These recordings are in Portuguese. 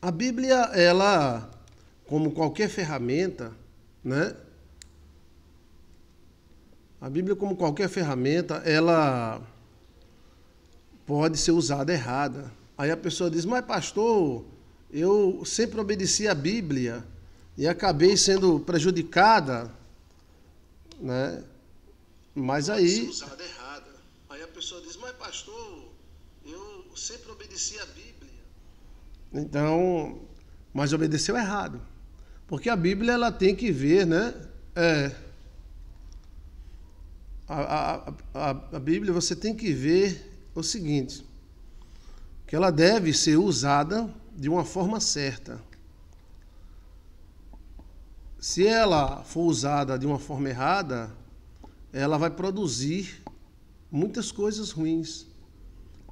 A Bíblia, ela, como qualquer ferramenta, né? A Bíblia, como qualquer ferramenta, ela pode ser usada errada. Aí a pessoa diz: Mas, pastor, eu sempre obedeci a Bíblia e acabei sendo prejudicada, né? Mas aí. Usada errada. Aí a pessoa diz: Mas, pastor, eu sempre obedeci a Bíblia. Então, mas obedeceu errado. Porque a Bíblia ela tem que ver, né? É, a, a, a, a Bíblia você tem que ver o seguinte, que ela deve ser usada de uma forma certa. Se ela for usada de uma forma errada, ela vai produzir muitas coisas ruins.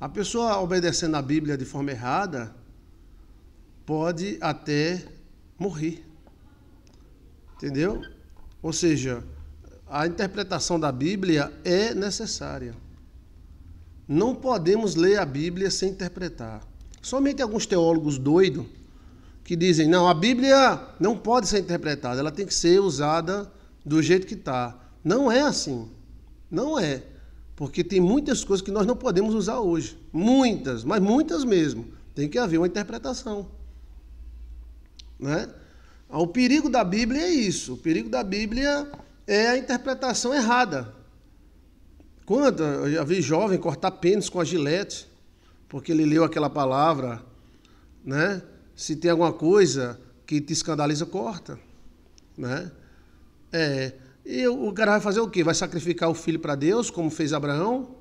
A pessoa obedecendo a Bíblia de forma errada, pode até morrer. Entendeu? Ou seja, a interpretação da Bíblia é necessária. Não podemos ler a Bíblia sem interpretar. Somente alguns teólogos doidos que dizem: não, a Bíblia não pode ser interpretada, ela tem que ser usada do jeito que está. Não é assim. Não é. Porque tem muitas coisas que nós não podemos usar hoje. Muitas, mas muitas mesmo. Tem que haver uma interpretação. Né? Ah, o perigo da Bíblia é isso. O perigo da Bíblia é a interpretação errada. Quando eu já vi jovem cortar pênis com a gilete, porque ele leu aquela palavra, né? Se tem alguma coisa que te escandaliza, corta, né? É, e o cara vai fazer o quê? Vai sacrificar o filho para Deus, como fez Abraão?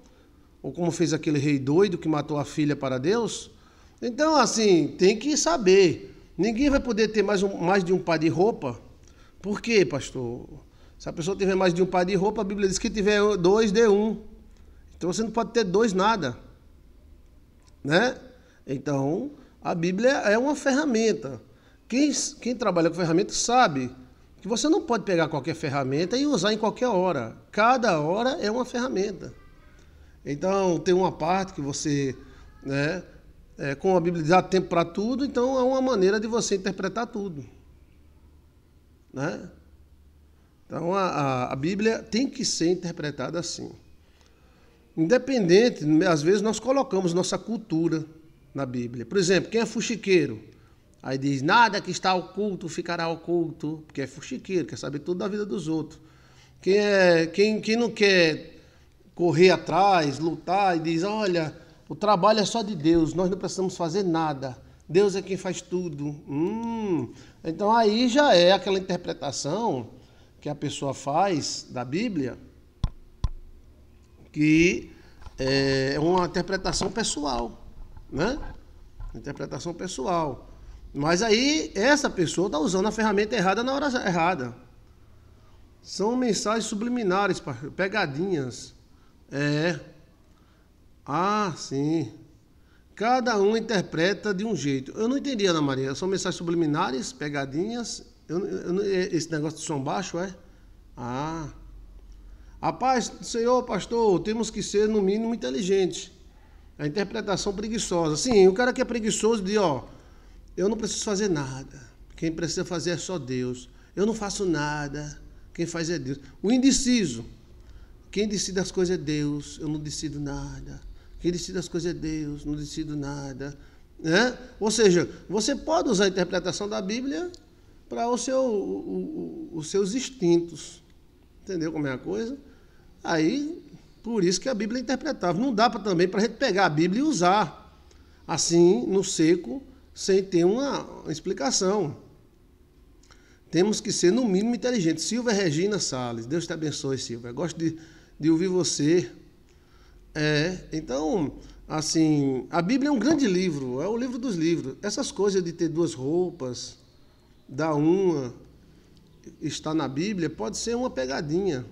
Ou como fez aquele rei doido que matou a filha para Deus? Então, assim, tem que saber Ninguém vai poder ter mais, um, mais de um par de roupa. Por quê, pastor? Se a pessoa tiver mais de um par de roupa, a Bíblia diz que tiver dois, dê um. Então você não pode ter dois nada. Né? Então, a Bíblia é uma ferramenta. Quem, quem trabalha com ferramenta sabe que você não pode pegar qualquer ferramenta e usar em qualquer hora. Cada hora é uma ferramenta. Então, tem uma parte que você né, é, com a Bíblia diz há tempo para tudo, então é uma maneira de você interpretar tudo. Né? Então a, a, a Bíblia tem que ser interpretada assim. Independente, às vezes nós colocamos nossa cultura na Bíblia. Por exemplo, quem é fuxiqueiro? Aí diz, nada que está oculto ficará oculto, porque é fuxiqueiro, quer saber tudo da vida dos outros. Quem, é, quem, quem não quer correr atrás, lutar, e diz, olha, o trabalho é só de Deus, nós não precisamos fazer nada. Deus é quem faz tudo. Hum. Então aí já é aquela interpretação que a pessoa faz da Bíblia, que é uma interpretação pessoal, né? Interpretação pessoal. Mas aí essa pessoa está usando a ferramenta errada na hora errada. São mensagens subliminares, pegadinhas. É, ah, sim. Cada um interpreta de um jeito. Eu não entendi, Ana Maria. São mensagens subliminares, pegadinhas. Eu, eu, esse negócio de som baixo, é? Ah. A paz Senhor, pastor, temos que ser, no mínimo, inteligentes. A interpretação preguiçosa. Sim, o cara que é preguiçoso diz, ó, eu não preciso fazer nada. Quem precisa fazer é só Deus. Eu não faço nada. Quem faz é Deus. O indeciso. Quem decide as coisas é Deus. Eu não decido nada. Quem decide as coisas é Deus, não decido nada. Né? Ou seja, você pode usar a interpretação da Bíblia para seu, os seus instintos. Entendeu como é a coisa? Aí, por isso que a Bíblia é interpretável. Não dá para também para a gente pegar a Bíblia e usar assim, no seco, sem ter uma explicação. Temos que ser, no mínimo, inteligentes. Silvia Regina Salles, Deus te abençoe, Silvia. gosto de, de ouvir você. É, então, assim, a Bíblia é um grande livro, é o livro dos livros. Essas coisas de ter duas roupas, dar uma, está na Bíblia, pode ser uma pegadinha.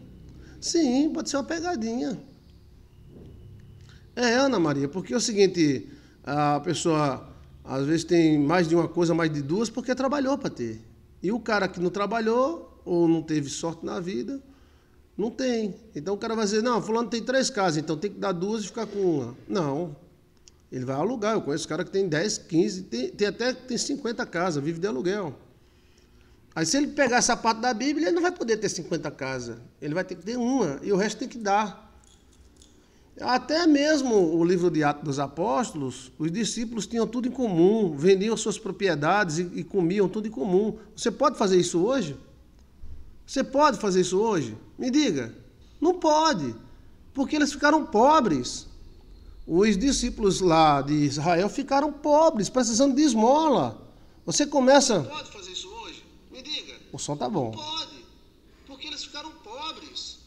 Sim, pode ser uma pegadinha. É, Ana Maria, porque é o seguinte, a pessoa às vezes tem mais de uma coisa, mais de duas, porque trabalhou para ter. E o cara que não trabalhou, ou não teve sorte na vida, não tem. Então o cara vai dizer, não, fulano tem três casas, então tem que dar duas e ficar com uma. Não. Ele vai alugar. Eu conheço cara que tem 10, 15, tem, tem até tem 50 casas, vive de aluguel. Aí se ele pegar essa parte da Bíblia, ele não vai poder ter 50 casas. Ele vai ter que ter uma, e o resto tem que dar. Até mesmo o livro de Atos dos Apóstolos, os discípulos tinham tudo em comum, vendiam suas propriedades e, e comiam tudo em comum. Você pode fazer isso hoje? Você pode fazer isso hoje? Me diga. Não pode, porque eles ficaram pobres. Os discípulos lá de Israel ficaram pobres, precisando de esmola. Você começa. Não pode fazer isso hoje? Me diga. O som tá bom. Não pode, porque eles ficaram pobres.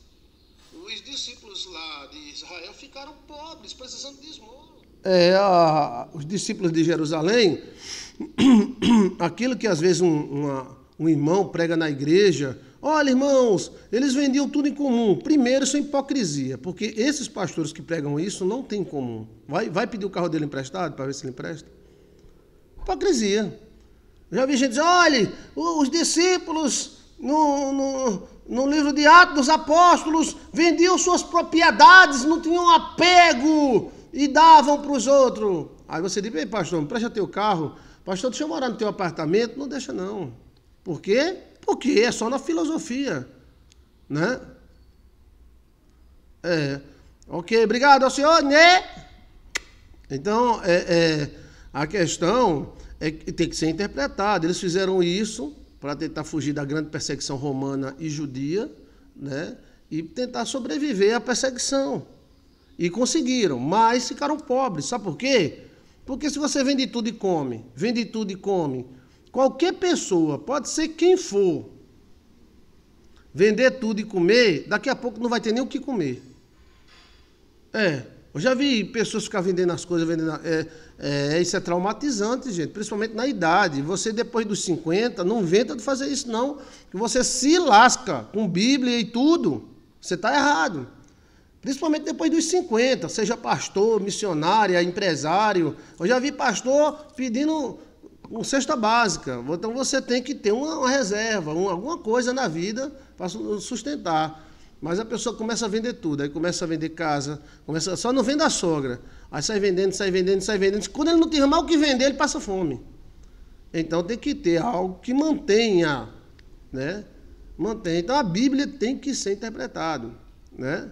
Os discípulos lá de Israel ficaram pobres, precisando de esmola. É, a, os discípulos de Jerusalém, aquilo que às vezes um, uma, um irmão prega na igreja, Olha, irmãos, eles vendiam tudo em comum. Primeiro, isso é hipocrisia, porque esses pastores que pregam isso não têm em comum. Vai, vai pedir o carro dele emprestado para ver se ele empresta? Hipocrisia. Já vi gente dizer, olha, os discípulos no, no, no livro de Atos dos Apóstolos vendiam suas propriedades, não tinham apego e davam para os outros. Aí você diz, ei pastor, empresta teu carro. Pastor, deixa eu morar no teu apartamento. Não deixa não. Por quê? Porque é só na filosofia, né? É. Ok, obrigado ao senhor, né? Então, é, é, a questão é que tem que ser interpretada. Eles fizeram isso para tentar fugir da grande perseguição romana e judia, né? E tentar sobreviver à perseguição. E conseguiram, mas ficaram pobres. Sabe por quê? Porque se você vende tudo e come, vende tudo e come, Qualquer pessoa, pode ser quem for, vender tudo e comer, daqui a pouco não vai ter nem o que comer. É. Eu já vi pessoas ficar vendendo as coisas, vendendo. É, é, é, isso é traumatizante, gente, principalmente na idade. Você, depois dos 50, não inventa de fazer isso, não. Que você se lasca com Bíblia e tudo. Você está errado. Principalmente depois dos 50, seja pastor, missionária, empresário. Eu já vi pastor pedindo com cesta básica. Então você tem que ter uma, uma reserva, uma, alguma coisa na vida para sustentar. Mas a pessoa começa a vender tudo, aí começa a vender casa, começa só não vende a sogra. Aí sai vendendo, sai vendendo, sai vendendo. Quando ele não tem mal o que vender, ele passa fome. Então tem que ter algo que mantenha, né? Mantém. Então a Bíblia tem que ser interpretada, né?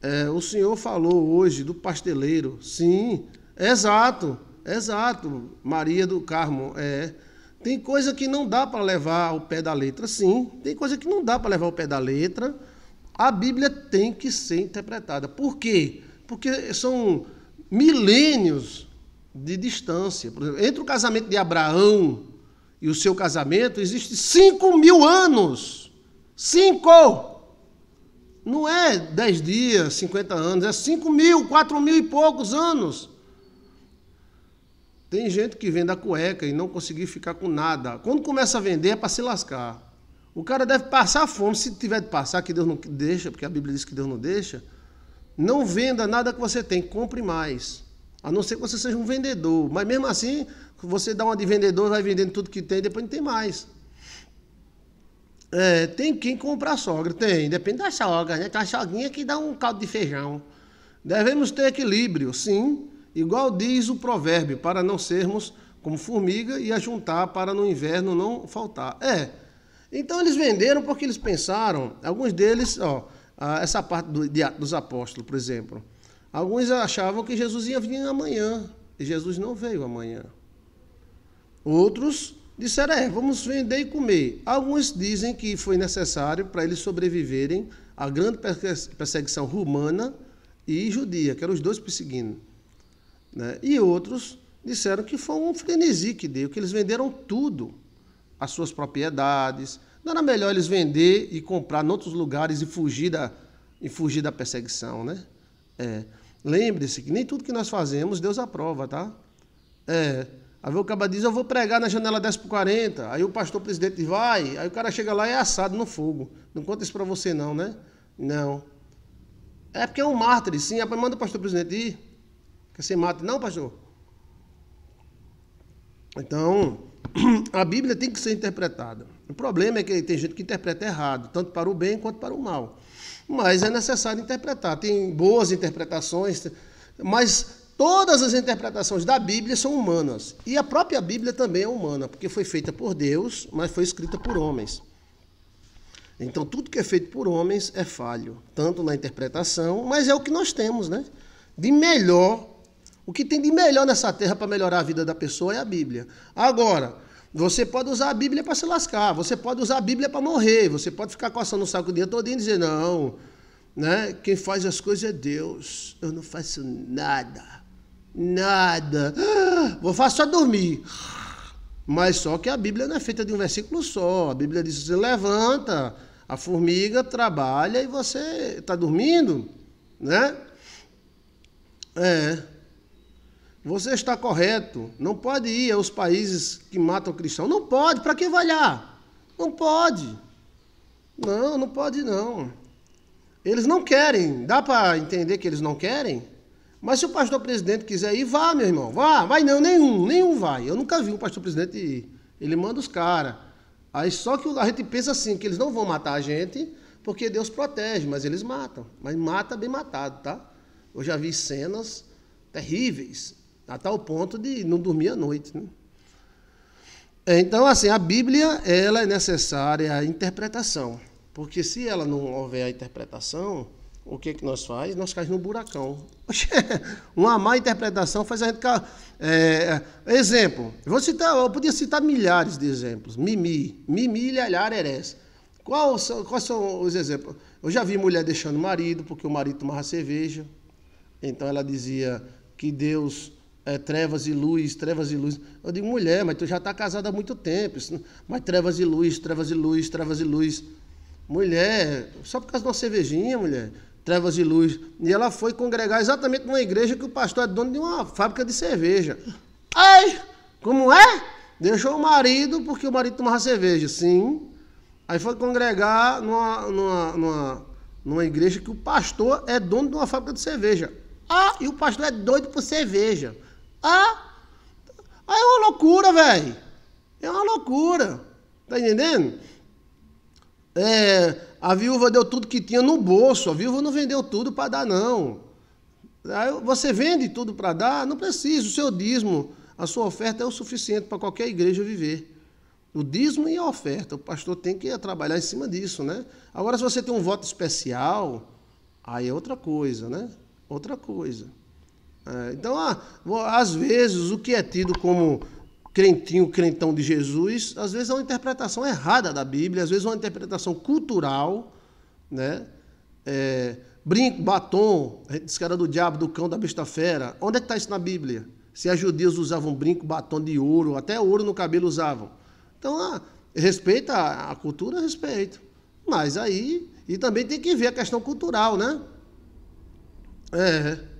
É, o senhor falou hoje do pasteleiro. Sim, exato. Exato, Maria do Carmo, é. Tem coisa que não dá para levar ao pé da letra, sim. Tem coisa que não dá para levar ao pé da letra. A Bíblia tem que ser interpretada. Por quê? Porque são milênios de distância. Por exemplo, entre o casamento de Abraão e o seu casamento, existe 5 mil anos. Cinco! Não é 10 dias, 50 anos, é 5 mil, 4 mil e poucos anos. Tem gente que vende a cueca e não conseguir ficar com nada. Quando começa a vender é para se lascar. O cara deve passar fome, se tiver de passar, que Deus não deixa, porque a Bíblia diz que Deus não deixa. Não venda nada que você tem, compre mais. A não ser que você seja um vendedor. Mas mesmo assim, você dá uma de vendedor, vai vendendo tudo que tem, depois não tem mais. É, tem quem comprar sogra, tem, depende da sogra, né? Tem uma sogrinha que dá um caldo de feijão. Devemos ter equilíbrio, sim. Igual diz o provérbio, para não sermos como formiga e ajuntar para no inverno não faltar. É. Então eles venderam porque eles pensaram, alguns deles, ó, essa parte do, de, dos apóstolos, por exemplo. Alguns achavam que Jesus ia vir amanhã, e Jesus não veio amanhã. Outros disseram, é, vamos vender e comer. Alguns dizem que foi necessário para eles sobreviverem à grande perseguição romana e judia, que eram os dois perseguindo. Né? E outros disseram que foi um frenesi que deu, que eles venderam tudo, as suas propriedades. Não era melhor eles vender e comprar em outros lugares e fugir da, e fugir da perseguição, né? É. Lembre-se que nem tudo que nós fazemos Deus aprova, tá? É. Aí o cara diz, eu vou pregar na janela 10 por 40. Aí o pastor presidente vai. Aí o cara chega lá e é assado no fogo. Não conta isso para você não, né? Não. É porque é um mártir, sim. Aí manda o pastor presidente ir que você mata Não, pastor. Então, a Bíblia tem que ser interpretada. O problema é que tem gente que interpreta errado, tanto para o bem quanto para o mal. Mas é necessário interpretar. Tem boas interpretações, mas todas as interpretações da Bíblia são humanas. E a própria Bíblia também é humana, porque foi feita por Deus, mas foi escrita por homens. Então, tudo que é feito por homens é falho, tanto na interpretação, mas é o que nós temos, né? De melhor o que tem de melhor nessa terra para melhorar a vida da pessoa é a Bíblia. Agora, você pode usar a Bíblia para se lascar, você pode usar a Bíblia para morrer, você pode ficar coçando o saco o dia todo e dizer, não, né? quem faz as coisas é Deus, eu não faço nada, nada, vou fazer só dormir. Mas só que a Bíblia não é feita de um versículo só, a Bíblia diz, você levanta, a formiga trabalha e você está dormindo, né? É... Você está correto. Não pode ir aos países que matam cristão. Não pode. Para que vai lá? Não pode. Não, não pode não. Eles não querem. Dá para entender que eles não querem? Mas se o pastor presidente quiser ir, vá, meu irmão. Vá. Vai não, nenhum. Nenhum vai. Eu nunca vi um pastor presidente ir. Ele manda os caras. Aí só que a gente pensa assim, que eles não vão matar a gente, porque Deus protege, mas eles matam. Mas mata bem matado, tá? Eu já vi cenas terríveis. A tal ponto de não dormir à noite. Né? Então, assim, a Bíblia ela é necessária a interpretação. Porque se ela não houver a interpretação, o que, é que nós faz? Nós caímos no buracão. Uma má interpretação faz a gente. É, é, exemplo, vou citar, eu podia citar milhares de exemplos. Mimi, Mimi, Lhalhar, Eres. Quais são, quais são os exemplos? Eu já vi mulher deixando o marido porque o marido tomava cerveja. Então ela dizia que Deus é, trevas e luz, trevas e luz. Eu digo, mulher, mas tu já está casada há muito tempo. Mas trevas e luz, trevas e luz, trevas e luz. Mulher, só por causa de uma cervejinha, mulher. Trevas e luz. E ela foi congregar exatamente numa igreja que o pastor é dono de uma fábrica de cerveja. Ai, como é? Deixou o marido porque o marido tomava cerveja. Sim. Aí foi congregar numa, numa, numa, numa igreja que o pastor é dono de uma fábrica de cerveja. Ah, e o pastor é doido por cerveja. Ah, é uma loucura, velho. É uma loucura. Tá entendendo? É, a viúva deu tudo que tinha no bolso. A viúva não vendeu tudo para dar, não. Você vende tudo para dar? Não precisa. O seu dízimo, a sua oferta é o suficiente para qualquer igreja viver. O dízimo e a oferta. O pastor tem que trabalhar em cima disso, né? Agora, se você tem um voto especial, aí é outra coisa, né? Outra coisa. É, então, ah, às vezes, o que é tido como crentinho, crentão de Jesus, às vezes é uma interpretação errada da Bíblia, às vezes é uma interpretação cultural, né? É, brinco, batom, a gente que era do diabo, do cão, da besta fera. Onde é que está isso na Bíblia? Se as judeus usavam brinco, batom de ouro, até ouro no cabelo usavam. Então, ah, respeita a cultura, respeito. Mas aí, e também tem que ver a questão cultural, né? É.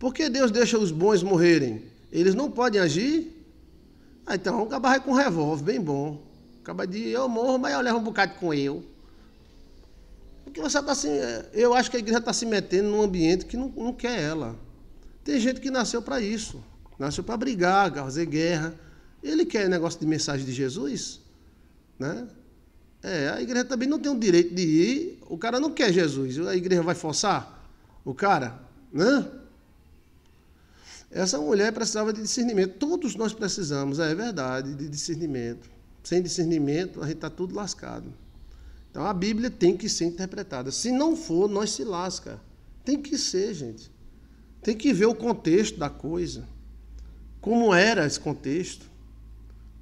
Por que Deus deixa os bons morrerem? Eles não podem agir? Ah, então acabar com um revólver bem bom. Acaba de eu morro, mas eu levo um bocado com eu. Porque você está assim. É, eu acho que a igreja está se metendo num ambiente que não, não quer ela. Tem gente que nasceu para isso. Nasceu para brigar, fazer guerra. Ele quer negócio de mensagem de Jesus. Né? É, a igreja também não tem o direito de ir. O cara não quer Jesus. A igreja vai forçar o cara, né? Essa mulher precisava de discernimento. Todos nós precisamos, é verdade, de discernimento. Sem discernimento, a gente está tudo lascado. Então a Bíblia tem que ser interpretada. Se não for, nós se lasca. Tem que ser, gente. Tem que ver o contexto da coisa. Como era esse contexto?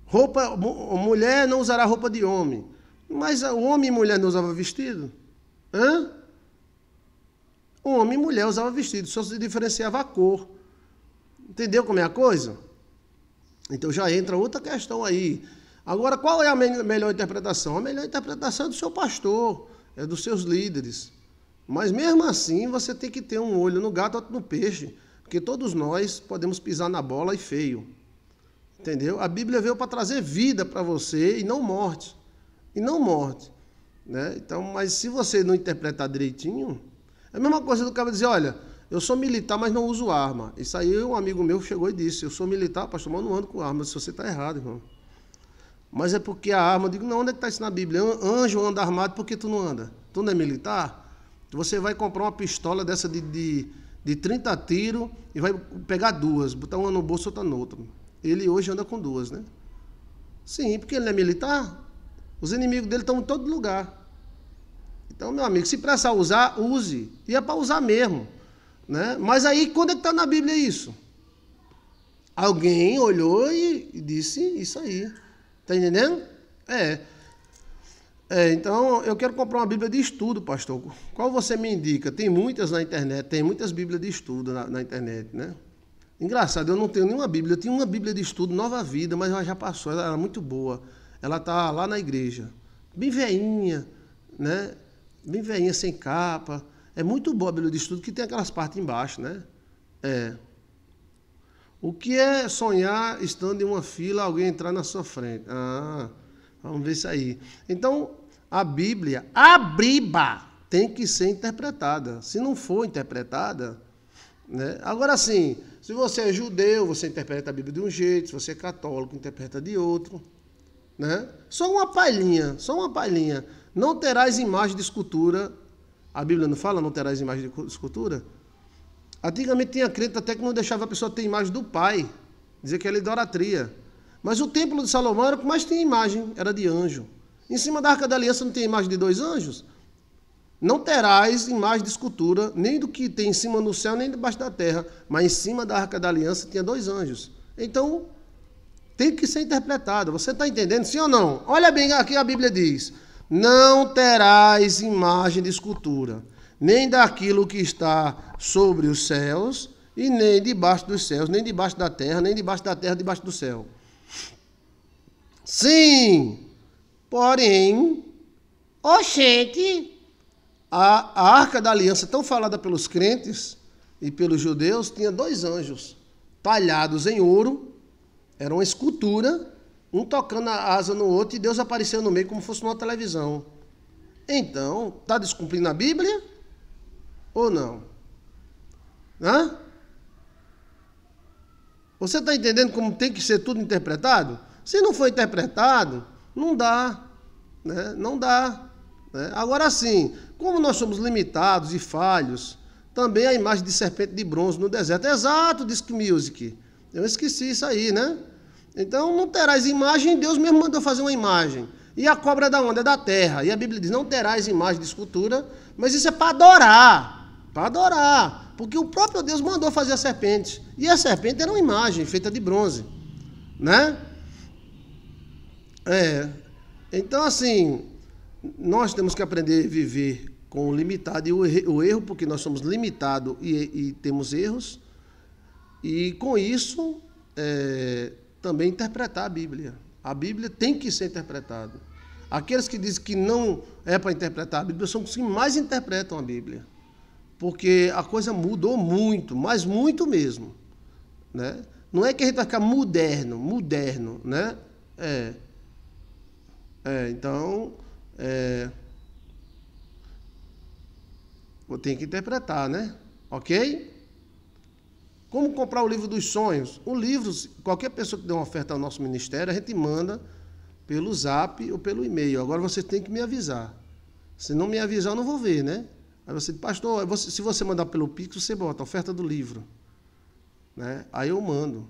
Roupa, mulher não usará roupa de homem. Mas o homem e mulher não usavam vestido? Hã? Homem e mulher usavam vestido, só se diferenciava a cor. Entendeu como é a coisa? Então já entra outra questão aí. Agora, qual é a me melhor interpretação? A melhor interpretação é do seu pastor, é dos seus líderes. Mas mesmo assim, você tem que ter um olho no gato, outro no peixe, porque todos nós podemos pisar na bola e feio. Entendeu? A Bíblia veio para trazer vida para você e não morte. E não morte. Né? Então, mas se você não interpretar direitinho, é a mesma coisa do cara dizer, olha, eu sou militar, mas não uso arma. Isso aí um amigo meu chegou e disse: Eu sou militar, pastor, mas não ando com arma. Se você está errado, irmão. Mas é porque a arma, eu digo, não, onde é que está isso na Bíblia? Anjo anda armado, por que tu não anda? Tu não é militar? Você vai comprar uma pistola dessa de, de, de 30 tiros e vai pegar duas, botar uma no bolso e outra no outro. Ele hoje anda com duas, né? Sim, porque ele não é militar. Os inimigos dele estão em todo lugar. Então, meu amigo, se precisar usar, use. E é para usar mesmo. Né? Mas aí, quando é que está na Bíblia isso? Alguém olhou e, disse isso aí. Está entendendo? É. é. Então, eu quero comprar uma Bíblia de estudo, pastor. Qual você me indica? Tem muitas na internet, tem muitas Bíblias de estudo na, na internet, né? Engraçado, eu não tenho nenhuma Bíblia. Eu tinha uma Bíblia de estudo, Nova Vida, mas ela já passou, ela era muito boa. Ela está lá na igreja. Bem veinha, né? Bem veinha, sem capa. É muito boa a Bíblia de Estudo que tem aquelas partes embaixo, né? É. O que é sonhar estando em uma fila, alguém entrar na sua frente? Ah, vamos ver isso aí. Então, a Bíblia, a Briba, tem que ser interpretada. Se não for interpretada, né? Agora sim, se você é judeu, você interpreta a Bíblia de um jeito, se você é católico, interpreta de outro. Né? Só uma palhinha, só uma palhinha. Não terás imagem de escultura a Bíblia não fala, não terás imagem de escultura? Antigamente tinha crente até que não deixava a pessoa ter imagem do pai, dizer que era idolatria. Mas o templo de Salomão era o que mais tinha imagem, era de anjo. Em cima da arca da aliança não tem imagem de dois anjos? Não terás imagem de escultura, nem do que tem em cima no céu, nem debaixo da terra, mas em cima da arca da aliança tinha dois anjos. Então, tem que ser interpretado. Você está entendendo, sim ou não? Olha bem aqui a Bíblia diz: não terás imagem de escultura, nem daquilo que está sobre os céus, e nem debaixo dos céus, nem debaixo da terra, nem debaixo da terra, debaixo do céu. Sim, porém, oxente, a, a arca da aliança, tão falada pelos crentes e pelos judeus, tinha dois anjos talhados em ouro, era uma escultura um tocando a asa no outro e Deus apareceu no meio como fosse numa televisão. Então, está descumprindo a Bíblia ou não? Hã? Você está entendendo como tem que ser tudo interpretado? Se não for interpretado, não dá. Né? Não dá. Né? Agora sim, como nós somos limitados e falhos, também a imagem de serpente de bronze no deserto. Exato, diz Music. Eu esqueci isso aí, né? Então não terás imagem, Deus mesmo mandou fazer uma imagem. E a cobra da onda é da terra. E a Bíblia diz: não terás imagem de escultura, mas isso é para adorar. Para adorar. Porque o próprio Deus mandou fazer a serpente. E a serpente era uma imagem feita de bronze. Né? É. Então, assim, nós temos que aprender a viver com o limitado e o erro, porque nós somos limitados e, e, temos erros. E com isso. É, também interpretar a Bíblia. A Bíblia tem que ser interpretada. Aqueles que dizem que não é para interpretar a Bíblia são os que mais interpretam a Bíblia. Porque a coisa mudou muito, mas muito mesmo. Né? Não é que a gente vai ficar moderno, moderno, né? É. é então, é, vou ter que interpretar, né? Ok? Como comprar o livro dos sonhos? O livro, qualquer pessoa que dê uma oferta ao nosso ministério, a gente manda pelo zap ou pelo e-mail. Agora você tem que me avisar. Se não me avisar, eu não vou ver, né? Aí você diz, pastor, você, se você mandar pelo Pix, você bota a oferta do livro. Né? Aí eu mando.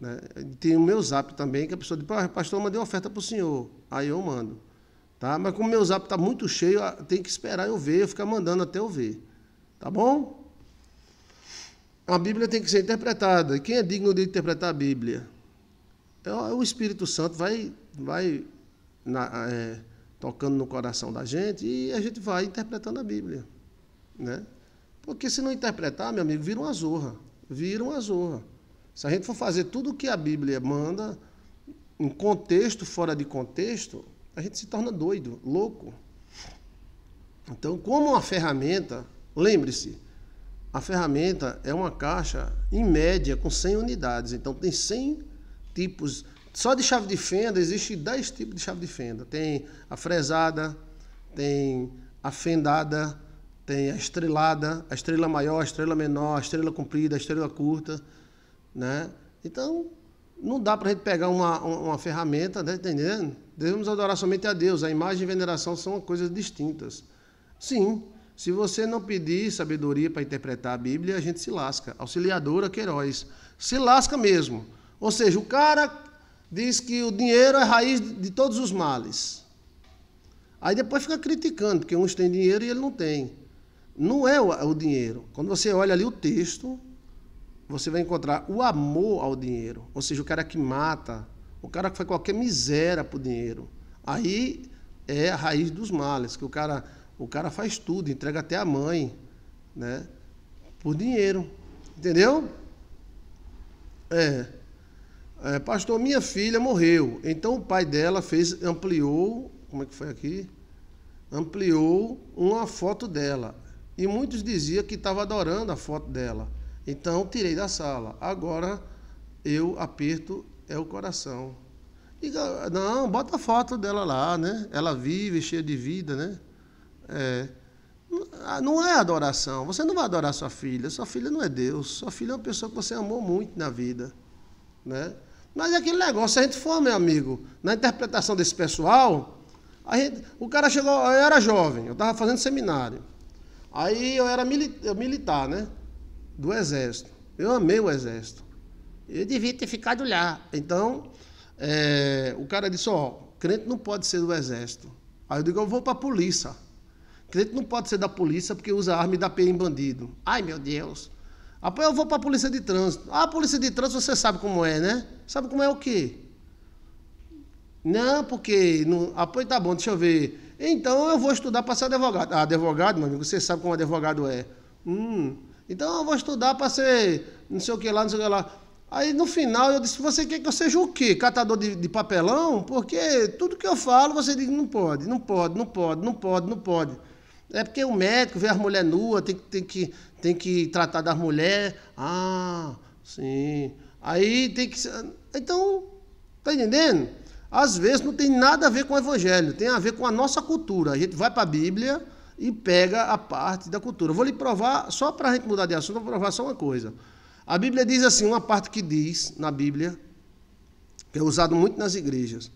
Né? Tem o meu zap também, que a pessoa diz, pastor, eu mandei uma oferta para o senhor. Aí eu mando. Tá? Mas como meu zap está muito cheio, tem que esperar eu ver, eu ficar mandando até eu ver. Tá bom? a Bíblia tem que ser interpretada. Quem é digno de interpretar a Bíblia? É, é o Espírito Santo vai, vai na, é, tocando no coração da gente e a gente vai interpretando a Bíblia. Né? Porque se não interpretar, meu amigo, vira uma zorra. Vira uma zorra. Se a gente for fazer tudo o que a Bíblia manda, em contexto, fora de contexto, a gente se torna doido, louco. Então, como uma ferramenta, lembre-se, a ferramenta é uma caixa, em média, com 100 unidades. Então, tem 100 tipos. Só de chave de fenda, existe 10 tipos de chave de fenda. Tem a fresada, tem a fendada, tem a estrelada, a estrela maior, a estrela menor, a estrela comprida, a estrela curta. Né? Então, não dá para a gente pegar uma, uma ferramenta, tá entendendo? Devemos adorar somente a Deus. A imagem e veneração são coisas distintas. Sim, se você não pedir sabedoria para interpretar a Bíblia, a gente se lasca. Auxiliadora Queiroz. Se lasca mesmo. Ou seja, o cara diz que o dinheiro é a raiz de todos os males. Aí depois fica criticando, porque uns têm dinheiro e ele não tem. Não é o dinheiro. Quando você olha ali o texto, você vai encontrar o amor ao dinheiro. Ou seja, o cara que mata, o cara que faz qualquer miséria por dinheiro. Aí é a raiz dos males, que o cara o cara faz tudo, entrega até a mãe, né? Por dinheiro. Entendeu? É. é. Pastor, minha filha morreu. Então o pai dela fez, ampliou. Como é que foi aqui? Ampliou uma foto dela. E muitos diziam que estava adorando a foto dela. Então tirei da sala. Agora eu aperto é o coração. E, não, bota a foto dela lá, né? Ela vive, cheia de vida, né? É. Ah, não é adoração. Você não vai adorar sua filha. Sua filha não é Deus. Sua filha é uma pessoa que você amou muito na vida. Né? Mas é aquele negócio, se a gente for, meu amigo, na interpretação desse pessoal, gente, o cara chegou, eu era jovem, eu estava fazendo seminário. Aí eu era mili, eu militar, né? Do exército. Eu amei o exército. Eu devia ter ficado lá. Então, é, o cara disse, ó, crente não pode ser do exército. Aí eu digo, eu vou para a polícia. Crente não pode ser da polícia porque usa arma e dá pé em bandido. Ai, meu Deus. Apoio ah, eu vou para a polícia de trânsito. Ah, a polícia de trânsito você sabe como é, né? Sabe como é o quê? Não, porque. Não... Apoio ah, tá bom, deixa eu ver. Então eu vou estudar para ser advogado. Ah, advogado, meu amigo, você sabe como advogado é. Hum. Então eu vou estudar para ser não sei o que lá, não sei o que lá. Aí no final eu disse: Você quer que eu seja o quê? Catador de, de papelão? Porque tudo que eu falo você diz: Não pode, não pode, não pode, não pode, não pode. É porque o médico vê as mulheres nuas, tem, tem, que, tem que tratar das mulheres. Ah, sim. Aí tem que. Então, tá entendendo? Às vezes não tem nada a ver com o evangelho, tem a ver com a nossa cultura. A gente vai para a Bíblia e pega a parte da cultura. vou lhe provar, só para a gente mudar de assunto, vou provar só uma coisa. A Bíblia diz assim, uma parte que diz na Bíblia, que é usado muito nas igrejas: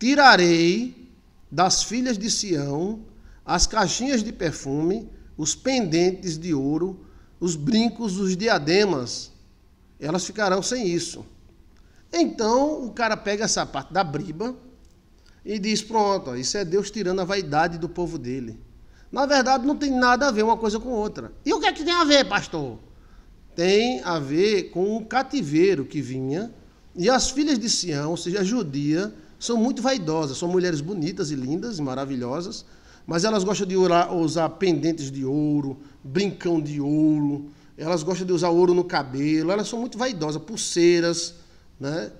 Tirarei das filhas de Sião as caixinhas de perfume, os pendentes de ouro, os brincos, os diademas, elas ficarão sem isso. Então o cara pega essa parte da briba e diz: Pronto, ó, isso é Deus tirando a vaidade do povo dele. Na verdade, não tem nada a ver uma coisa com outra. E o que é que tem a ver, pastor? Tem a ver com o cativeiro que vinha. E as filhas de Sião, ou seja, a judia, são muito vaidosas, são mulheres bonitas e lindas e maravilhosas, mas elas gostam de usar pendentes de ouro, brincão de ouro, elas gostam de usar ouro no cabelo, elas são muito vaidosas, pulseiras, né?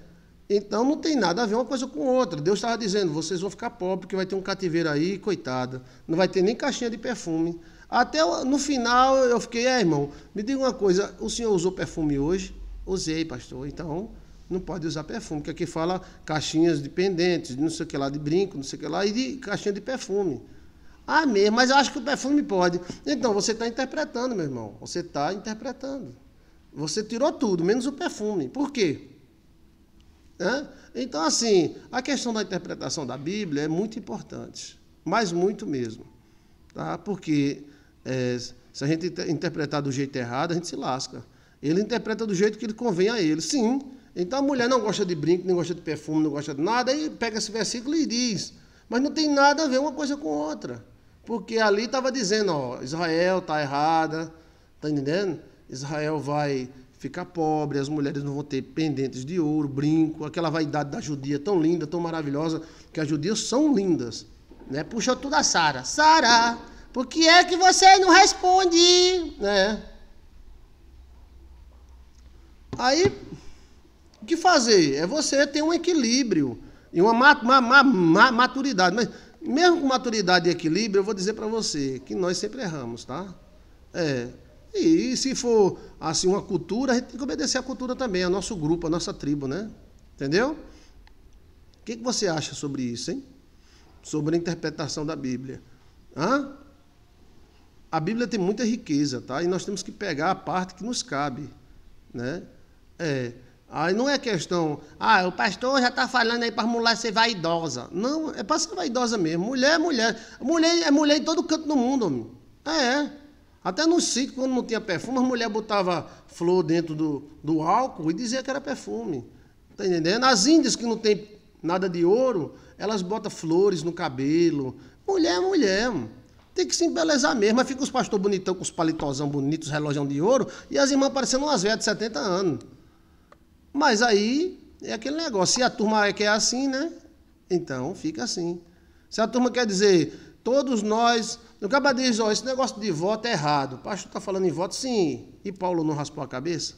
Então não tem nada a ver uma coisa com outra. Deus estava dizendo, vocês vão ficar pobres, porque vai ter um cativeiro aí, coitada. Não vai ter nem caixinha de perfume. Até no final eu fiquei, é irmão, me diga uma coisa, o senhor usou perfume hoje? Usei, pastor. Então não pode usar perfume, porque aqui fala caixinhas de pendentes, não sei o que lá, de brinco, não sei o que lá, e de caixinha de perfume. Ah, mesmo, mas eu acho que o perfume pode. Então, você está interpretando, meu irmão. Você está interpretando. Você tirou tudo, menos o perfume. Por quê? Hã? Então, assim, a questão da interpretação da Bíblia é muito importante. Mas muito mesmo. Tá? Porque é, se a gente interpretar do jeito errado, a gente se lasca. Ele interpreta do jeito que ele convém a ele. Sim. Então a mulher não gosta de brinco, não gosta de perfume, não gosta de nada, e pega esse versículo e diz. Mas não tem nada a ver uma coisa com outra. Porque ali estava dizendo, ó, Israel está errada, tá entendendo? Israel vai ficar pobre, as mulheres não vão ter pendentes de ouro, brinco, aquela vaidade da judia tão linda, tão maravilhosa, que as judias são lindas, né? Puxa tudo a Sara. Sara, por que é que você não responde, né? Aí o que fazer? É você ter um equilíbrio e uma, uma, uma, uma maturidade, mas mesmo com maturidade e equilíbrio, eu vou dizer para você que nós sempre erramos, tá? É. E, e, se for assim uma cultura, a gente tem que obedecer à cultura também, ao nosso grupo, à nossa tribo, né? Entendeu? O que, que você acha sobre isso, hein? Sobre a interpretação da Bíblia. Hã? A Bíblia tem muita riqueza, tá? E nós temos que pegar a parte que nos cabe, né? É. Aí ah, não é questão, ah, o pastor já está falando aí para mulher ser vaidosa. Não, é para ser vaidosa mesmo. Mulher é mulher. Mulher é mulher em todo canto do mundo, homem. É, é. Até no sítio, quando não tinha perfume, a mulher botava flor dentro do, do álcool e dizia que era perfume. Tá entendendo? As índias que não tem nada de ouro, elas botam flores no cabelo. Mulher é mulher, Tem que se embelezar mesmo. Aí fica os pastores bonitão com os palitozão bonitos, relógio de ouro, e as irmãs parecendo umas velhas de 70 anos. Mas aí é aquele negócio. Se a turma é quer é assim, né? Então fica assim. Se a turma quer dizer, todos nós. O cara diz, ó, esse negócio de voto é errado. O pastor está falando em voto, sim. E Paulo não raspou a cabeça?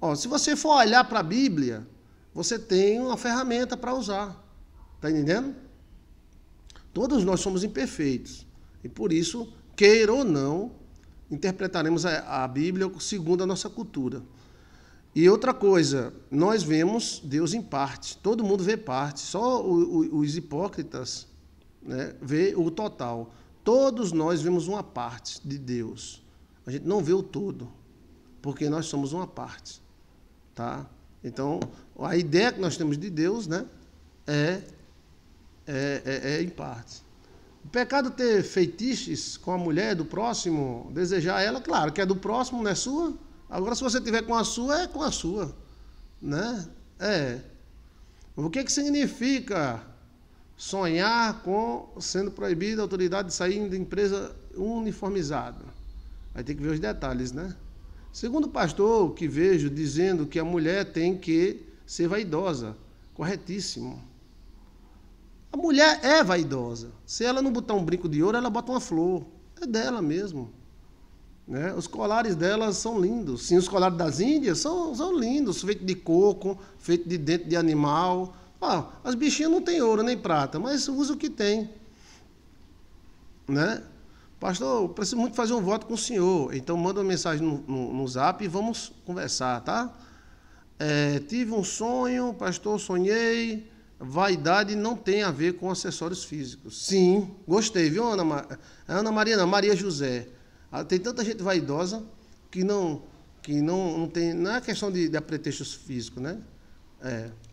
Ó, se você for olhar para a Bíblia, você tem uma ferramenta para usar. Está entendendo? Todos nós somos imperfeitos. E por isso, queira ou não, interpretaremos a Bíblia segundo a nossa cultura. E outra coisa, nós vemos Deus em parte, todo mundo vê parte, só o, o, os hipócritas né, vê o total. Todos nós vemos uma parte de Deus. A gente não vê o todo, porque nós somos uma parte, tá? Então, a ideia que nós temos de Deus, né, é é, é, é em parte. O pecado ter feitiços com a mulher do próximo, desejar ela, claro, que é do próximo, não é sua. Agora, se você tiver com a sua, é com a sua. Né? É. O que, que significa sonhar com sendo proibida a autoridade de sair de empresa uniformizada? Aí tem que ver os detalhes, né? Segundo o pastor que vejo dizendo que a mulher tem que ser vaidosa, corretíssimo. A mulher é vaidosa. Se ela não botar um brinco de ouro, ela bota uma flor. É dela mesmo. Né? Os colares delas são lindos. Sim, os colares das Índias são, são lindos, feitos de coco, feitos de dente de animal. Ah, as bichinhas não têm ouro nem prata, mas usa o que tem. Né? Pastor, eu preciso muito fazer um voto com o senhor. Então manda uma mensagem no, no, no zap e vamos conversar, tá? É, tive um sonho, pastor, sonhei. Vaidade não tem a ver com acessórios físicos. Sim, gostei, viu, Ana, Ana Maria? Maria José. Ah, tem tanta gente vaidosa que não, que não, não tem. Não é questão de, de pretextos físicos, né? É,